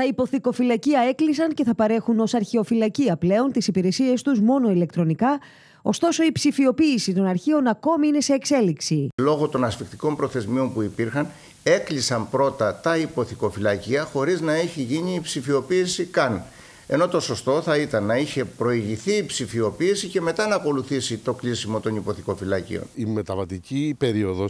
Τα υποθηκοφυλακία έκλεισαν και θα παρέχουν ως αρχαιοφυλακία πλέον τις υπηρεσίες τους μόνο ηλεκτρονικά. Ωστόσο, η ψηφιοποίηση των αρχείων ακόμη είναι σε εξέλιξη. Λόγω των ασφυκτικών προθεσμιών που υπήρχαν, έκλεισαν πρώτα τα υποθηκοφυλακία χωρίς να έχει γίνει η ψηφιοποίηση καν. Ενώ το σωστό θα ήταν να είχε προηγηθεί η ψηφιοποίηση και μετά να ακολουθήσει το κλείσιμο των υποθηκοφυλακίων. Η μεταβατική περίοδος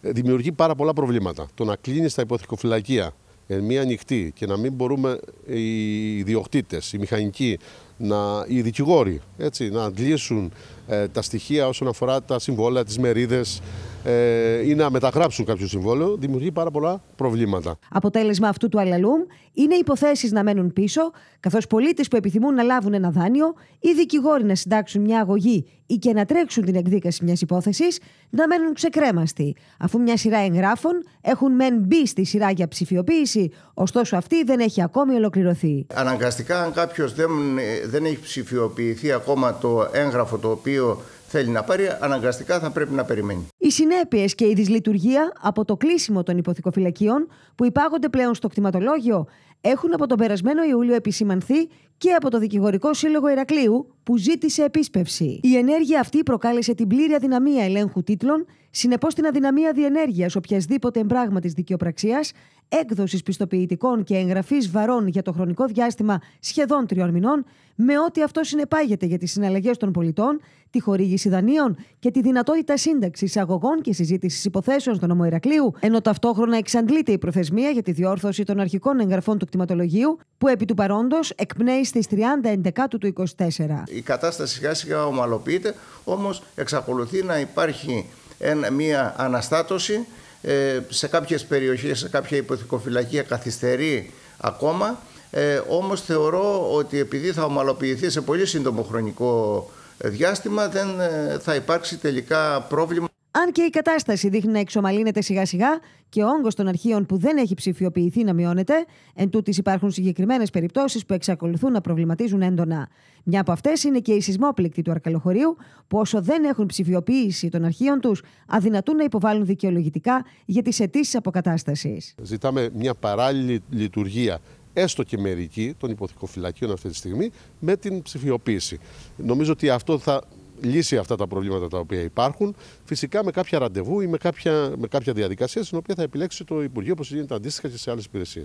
δημιουργεί πάρα πολλά προβλήματα. Το να κλείνεις τα υποθηκοφυλακία εν μία ανοιχτή και να μην μπορούμε οι ιδιοκτήτες, οι μηχανικοί, να, οι δικηγόροι έτσι, να αντλήσουν ε, τα στοιχεία όσον αφορά τα συμβόλαια, τις μερίδες, ε, ή να μεταγράψουν κάποιο συμβόλαιο, δημιουργεί πάρα πολλά προβλήματα. Αποτέλεσμα αυτού του αλαλούμ είναι υποθέσεις να μένουν πίσω, καθώς πολίτες που επιθυμούν να λάβουν ένα δάνειο ή δικηγόροι να συντάξουν μια αγωγή ή και να τρέξουν την εκδίκαση μιας υπόθεσης να μένουν ξεκρέμαστοι, αφού μια σειρά εγγράφων έχουν μεν μπει στη σειρά για ψηφιοποίηση, ωστόσο αυτή δεν έχει ακόμη ολοκληρωθεί. Αναγκαστικά, αν κάποιος δεν, ε, δεν έχει ψηφιοποιηθεί ακόμα το έγγραφο το οποίο θέλει να πάρει, αναγκαστικά θα πρέπει να περιμένει. Οι συνέπειες και η δυσλειτουργία από το κλείσιμο των υποθηκοφυλακίων που υπάγονται πλέον στο κτηματολόγιο έχουν από τον περασμένο Ιούλιο επισημανθεί και από το Δικηγορικό Σύλλογο Ηρακλείου, που ζήτησε επίσπευση. Η ενέργεια αυτή προκάλεσε την πλήρη αδυναμία ελέγχου τίτλων, συνεπώς την αδυναμία διενέργειας οποιασδήποτε εμπράγμα της δικαιοπραξίας, έκδοσης πιστοποιητικών και εγγραφής βαρών για το χρονικό διάστημα σχεδόν τριών μηνών, με ό,τι αυτό συνεπάγεται για τις συναλλαγές των πολιτών, τη χορήγηση δανείων και τη δυνατότητα σύνταξης αγωγών και συζήτησης υποθέσεων στον Ομοϊρακλείου, ενώ ταυτόχρονα εξαντλείται η προθεσμία για τη διόρθωση των αρχικών εγγραφών του κτηματολογίου, που επί του παρόντος εκπνέει στις 30 Εντεκάτου του 24 η κατάσταση σιγά σιγά ομαλοποιείται, όμως εξακολουθεί να υπάρχει μία αναστάτωση ε, σε κάποιες περιοχές, σε κάποια υποθυκοφυλακία καθυστερεί ακόμα, ε, όμως θεωρώ ότι επειδή θα ομαλοποιηθεί σε πολύ σύντομο χρονικό διάστημα δεν ε, θα υπάρξει τελικά πρόβλημα. Αν και η κατάσταση δείχνει να εξομαλύνεται σιγά σιγά και ο όγκος των αρχείων που δεν έχει ψηφιοποιηθεί να μειώνεται, εν τούτης υπάρχουν συγκεκριμένες περιπτώσεις που εξακολουθούν να προβληματίζουν έντονα. Μια από αυτές είναι και οι σεισμόπληκτοι του Αρκαλοχωρίου, που όσο δεν έχουν ψηφιοποίηση των αρχείων τους, αδυνατούν να υποβάλουν δικαιολογητικά για τις αιτήσεις αποκατάστασης. Ζητάμε μια παράλληλη λειτουργία έστω και μερική των υποθηκοφυλακίων αυτή τη στιγμή, με την ψηφιοποίηση. Νομίζω ότι αυτό θα λύσει αυτά τα προβλήματα τα οποία υπάρχουν, φυσικά με κάποια ραντεβού ή με κάποια, με κάποια διαδικασία στην οποία θα επιλέξει το Υπουργείο, όπως γίνεται αντίστοιχα και σε άλλες υπηρεσίες.